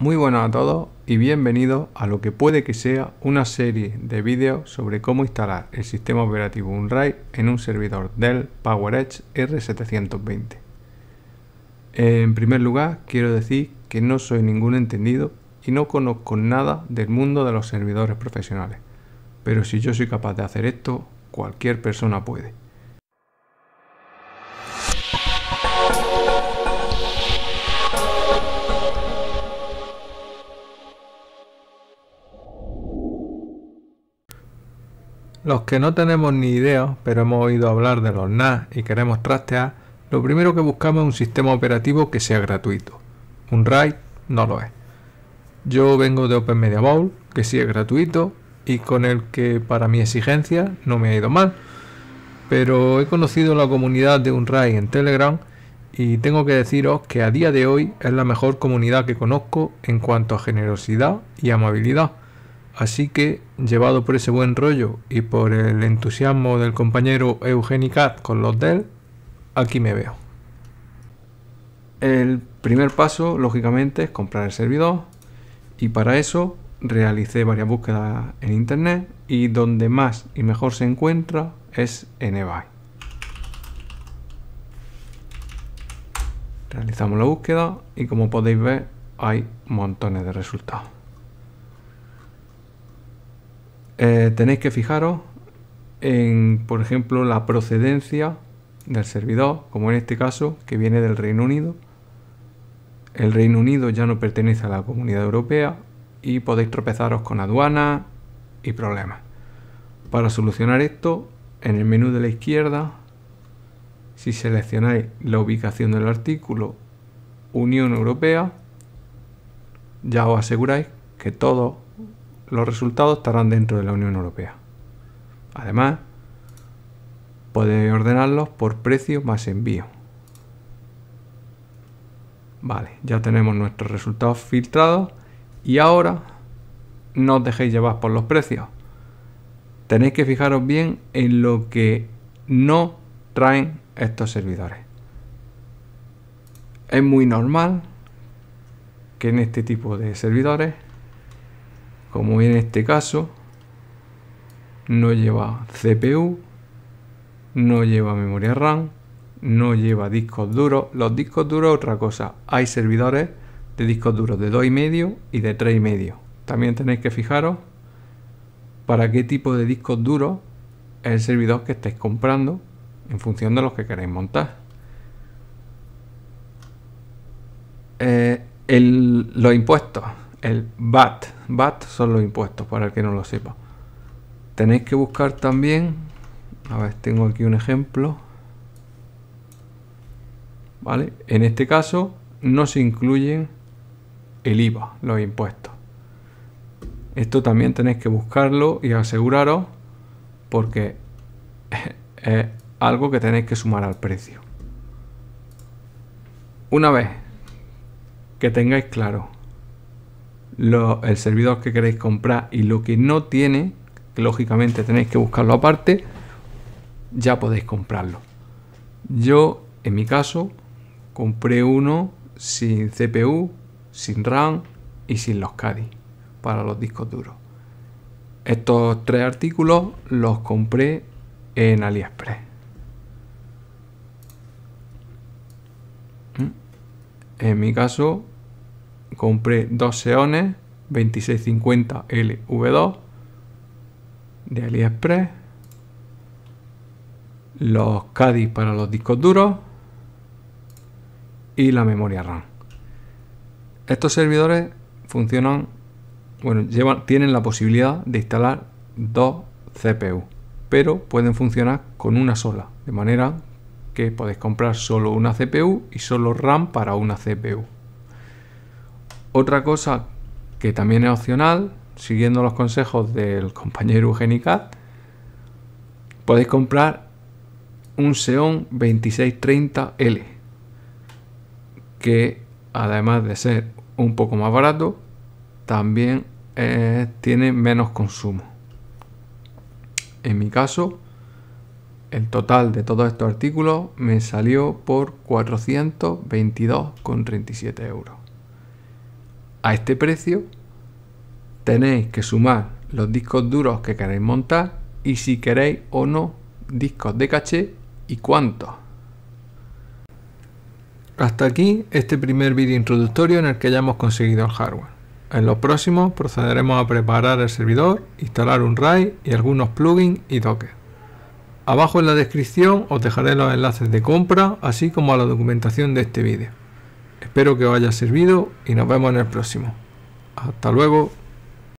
Muy buenas a todos y bienvenidos a lo que puede que sea una serie de vídeos sobre cómo instalar el sistema operativo Unraid en un servidor Dell PowerEdge R720. En primer lugar, quiero decir que no soy ningún entendido y no conozco nada del mundo de los servidores profesionales, pero si yo soy capaz de hacer esto, cualquier persona puede. Los que no tenemos ni idea, pero hemos oído hablar de los NAS y queremos trastear, lo primero que buscamos es un sistema operativo que sea gratuito. Un no lo es. Yo vengo de Open Media que sí es gratuito y con el que para mi exigencia no me ha ido mal. Pero he conocido la comunidad de un en Telegram y tengo que deciros que a día de hoy es la mejor comunidad que conozco en cuanto a generosidad y amabilidad. Así que, llevado por ese buen rollo y por el entusiasmo del compañero Eugenicat con los Dell, aquí me veo. El primer paso, lógicamente, es comprar el servidor y para eso realicé varias búsquedas en internet y donde más y mejor se encuentra es en eBay. Realizamos la búsqueda y como podéis ver hay montones de resultados. Eh, tenéis que fijaros en, por ejemplo, la procedencia del servidor, como en este caso, que viene del Reino Unido. El Reino Unido ya no pertenece a la Comunidad Europea y podéis tropezaros con aduanas y problemas. Para solucionar esto, en el menú de la izquierda, si seleccionáis la ubicación del artículo Unión Europea, ya os aseguráis que todo los resultados estarán dentro de la Unión Europea. Además, podéis ordenarlos por precio más envío. Vale, ya tenemos nuestros resultados filtrados y ahora no os dejéis llevar por los precios. Tenéis que fijaros bien en lo que no traen estos servidores. Es muy normal que en este tipo de servidores como en este caso, no lleva CPU, no lleva memoria RAM, no lleva discos duros. Los discos duros otra cosa. Hay servidores de discos duros de 2,5 y de 3,5. También tenéis que fijaros para qué tipo de discos duros es el servidor que estáis comprando en función de los que queréis montar. Eh, los impuestos el VAT. VAT son los impuestos, para el que no lo sepa. Tenéis que buscar también, a ver, tengo aquí un ejemplo. ¿Vale? En este caso no se incluyen el IVA, los impuestos. Esto también tenéis que buscarlo y aseguraros porque es algo que tenéis que sumar al precio. Una vez que tengáis claro el servidor que queréis comprar y lo que no tiene, que lógicamente tenéis que buscarlo aparte, ya podéis comprarlo. Yo, en mi caso, compré uno sin CPU, sin RAM y sin los CADI para los discos duros. Estos tres artículos los compré en AliExpress. ¿Mm? En mi caso, compré dos seones 2650 LV2 de AliExpress, los Cadis para los discos duros y la memoria RAM. Estos servidores funcionan, bueno, tienen la posibilidad de instalar dos CPU, pero pueden funcionar con una sola, de manera que podéis comprar solo una CPU y solo RAM para una CPU. Otra cosa que también es opcional, siguiendo los consejos del compañero Eugenicat, podéis comprar un Xeon 2630L, que además de ser un poco más barato, también eh, tiene menos consumo. En mi caso, el total de todos estos artículos me salió por 422,37 euros a este precio, tenéis que sumar los discos duros que queréis montar y si queréis o no discos de caché y cuántos. Hasta aquí este primer vídeo introductorio en el que hayamos conseguido el hardware. En los próximos procederemos a preparar el servidor, instalar un RAID y algunos plugins y docker. Abajo en la descripción os dejaré los enlaces de compra así como a la documentación de este vídeo. Espero que os haya servido y nos vemos en el próximo. Hasta luego.